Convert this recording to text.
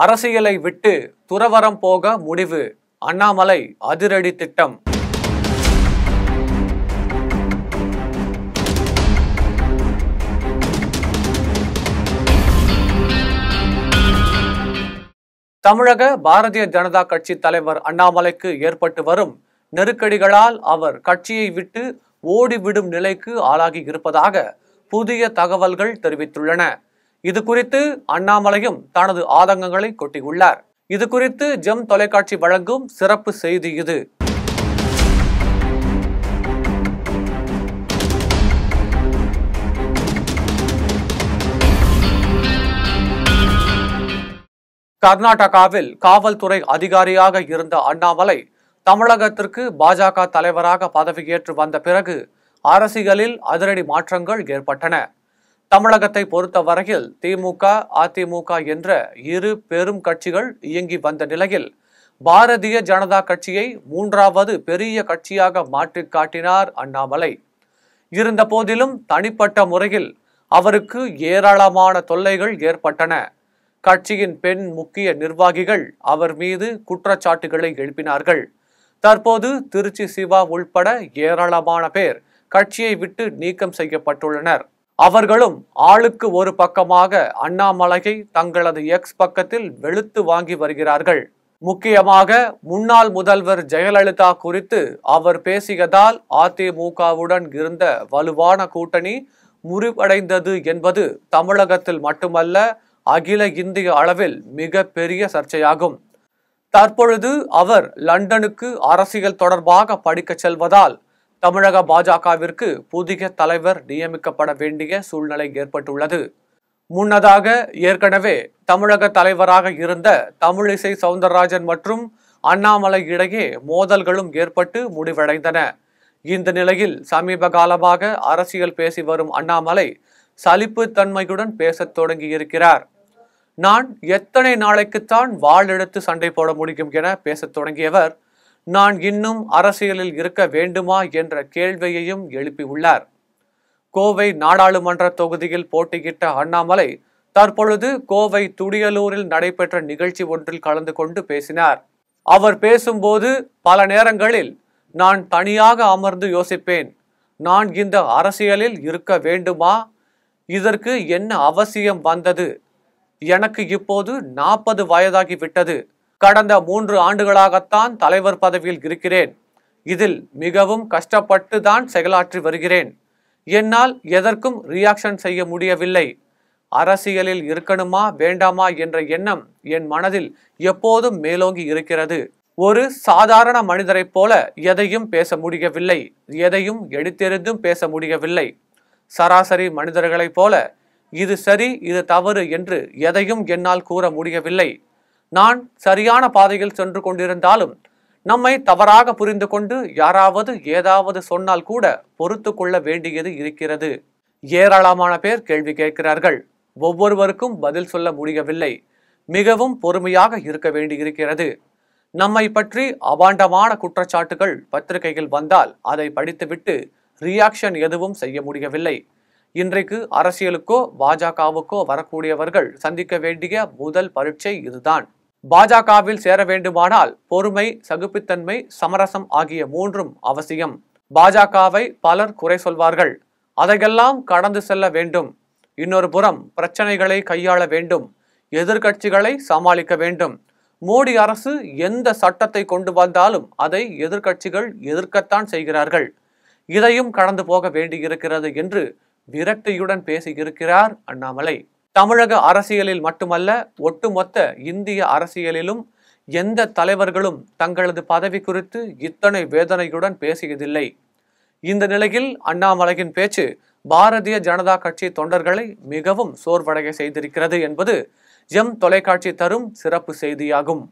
அரசியலை விட்டு துறவரம் போக முடிவு அண்ணாமலை அதிரடி திட்டம் தமிழக பாரதிய ஜனதா கட்சி தலைவர் அண்ணாமலைக்கு ஏற்பட்டு வரும் நெருக்கடிகளால் அவர் கட்சியை விட்டு ஓடிவிடும் நிலைக்கு ஆளாகி இருப்பதாக புதிய தகவல்கள் தெரிவித்துள்ளன இது குறித்து அண்ணாமலையும் தனது ஆதங்கங்களை கொட்டியுள்ளார் இது குறித்து ஜெம் தொலைக்காட்சி வழங்கும் சிறப்பு செய்தி இது கர்நாடகாவில் காவல்துறை அதிகாரியாக இருந்த அண்ணாமலை தமிழகத்திற்கு பாஜக தலைவராக பதவியேற்று வந்த பிறகு அரசியலில் அதிரடி மாற்றங்கள் ஏற்பட்டன தமிழகத்தை பொறுத்த வரையில் திமுக அதிமுக என்ற இரு பெரும் கட்சிகள் இயங்கி வந்த நிலையில் பாரதிய ஜனதா கட்சியை மூன்றாவது பெரிய கட்சியாக மாற்றி காட்டினார் அண்ணாமலை இருந்த போதிலும் தனிப்பட்ட முறையில் அவருக்கு ஏராளமான தொல்லைகள் ஏற்பட்டன கட்சியின் பெண் முக்கிய நிர்வாகிகள் அவர் மீது குற்றச்சாட்டுகளை எழுப்பினார்கள் தற்போது திருச்சி சிவா உள்பட ஏராளமான பேர் கட்சியை விட்டு நீக்கம் செய்யப்பட்டுள்ளனர் அவர்களும் ஆளுக்கு ஒரு பக்கமாக அண்ணாமலையை தங்களது எக்ஸ் பக்கத்தில் வெளுத்து வாங்கி வருகிறார்கள் முக்கியமாக முன்னாள் முதல்வர் ஜெயலலிதா குறித்து அவர் பேசியதால் அதிமுகவுடன் இருந்த வலுவான கூட்டணி முறிவடைந்தது என்பது தமிழகத்தில் மட்டுமல்ல அகில இந்திய அளவில் மிக பெரிய சர்ச்சையாகும் தற்பொழுது அவர் லண்டனுக்கு அரசியல் தொடர்பாக படிக்கச் செல்வதால் தமிழக பாஜகவிற்கு புதிய தலைவர் நியமிக்கப்பட வேண்டிய சூழ்நிலை ஏற்பட்டுள்ளது முன்னதாக ஏற்கனவே தமிழக தலைவராக இருந்த தமிழிசை சவுந்தரராஜன் மற்றும் அண்ணாமலை இடையே மோதல்களும் ஏற்பட்டு முடிவடைந்தன இந்த நிலையில் சமீப காலமாக அரசியல் பேசி வரும் அண்ணாமலை சலிப்பு தன்மையுடன் பேசத் தொடங்கியிருக்கிறார் நான் எத்தனை நாளைக்குத்தான் எடுத்து சண்டை போட முடியும் என பேசத் தொடங்கியவர் நான் இன்னும் அரசியலில் இருக்க வேண்டுமா என்ற கேள்வியையும் எழுப்பியுள்ளார் கோவை நாடாளுமன்ற தொகுதியில் போட்டியிட்ட அண்ணாமலை தற்பொழுது கோவை துடியலூரில் நடைபெற்ற நிகழ்ச்சி ஒன்றில் கலந்து கொண்டு பேசினார் அவர் பேசும்போது பல நேரங்களில் நான் தனியாக அமர்ந்து யோசிப்பேன் நான் இந்த அரசியலில் இருக்க வேண்டுமா இதற்கு என்ன அவசியம் வந்தது எனக்கு இப்போது நாற்பது வயதாகிவிட்டது கடந்த மூன்று ஆண்டுகளாகத்தான் தலைவர் பதவியில் இருக்கிறேன் இதில் மிகவும் கஷ்டப்பட்டு தான் செயலாற்றி வருகிறேன் என்னால் எதற்கும் ரியாக்ஷன் செய்ய முடியவில்லை அரசியலில் இருக்கணுமா வேண்டாமா என்ற எண்ணம் என் மனதில் எப்போதும் மேலோங்கி இருக்கிறது ஒரு சாதாரண மனிதரைப் போல எதையும் பேச முடியவில்லை எதையும் எடுத்தெறிந்தும் பேச முடியவில்லை சராசரி மனிதர்களைப் போல இது சரி இது தவறு என்று எதையும் என்னால் கூற முடியவில்லை நான் சரியான பாதையில் சென்று கொண்டிருந்தாலும் நம்மை தவறாக புரிந்து கொண்டு யாராவது ஏதாவது சொன்னால் கூட பொறுத்து கொள்ள வேண்டியது இருக்கிறது ஏராளமான பேர் கேள்வி கேட்கிறார்கள் ஒவ்வொருவருக்கும் பதில் சொல்ல முடியவில்லை மிகவும் பொறுமையாக இருக்க வேண்டியிருக்கிறது நம்மை பற்றி அபாண்டமான குற்றச்சாட்டுகள் பத்திரிகையில் வந்தால் அதை படித்துவிட்டு ரியாக்ஷன் எதுவும் செய்ய முடியவில்லை இன்றைக்கு அரசியலுக்கோ பாஜகவுக்கோ வரக்கூடியவர்கள் சந்திக்க வேண்டிய முதல் பரீட்சை இதுதான் பாஜகவில் சேர வேண்டுமானால் பொறுமை சகுப்புத்தன்மை சமரசம் ஆகிய மூன்றும் அவசியம் பாஜகவை பலர் குறை சொல்வார்கள் அதையெல்லாம் கடந்து செல்ல வேண்டும் இன்னொரு புறம் பிரச்சனைகளை கையாள வேண்டும் எதிர்கட்சிகளை சமாளிக்க வேண்டும் மோடி அரசு எந்த சட்டத்தை கொண்டு வந்தாலும் அதை எதிர்கட்சிகள் எதிர்க்கத்தான் செய்கிறார்கள் இதையும் கடந்து போக வேண்டியிருக்கிறது என்று விரக்தியுடன் பேசியிருக்கிறார் அண்ணாமலை தமிழக அரசியலில் மட்டுமல்ல ஒட்டுமொத்த இந்திய அரசியலிலும் எந்த தலைவர்களும் தங்களது பதவி குறித்து இத்தனை வேதனையுடன் பேசியதில்லை இந்த நிலையில் அண்ணாமலையின் பேச்சு பாரதிய ஜனதா கட்சி தொண்டர்களை மிகவும் சோர்வடைய செய்திருக்கிறது என்பது எம் தொலைக்காட்சி தரும் சிறப்பு செய்தியாகும்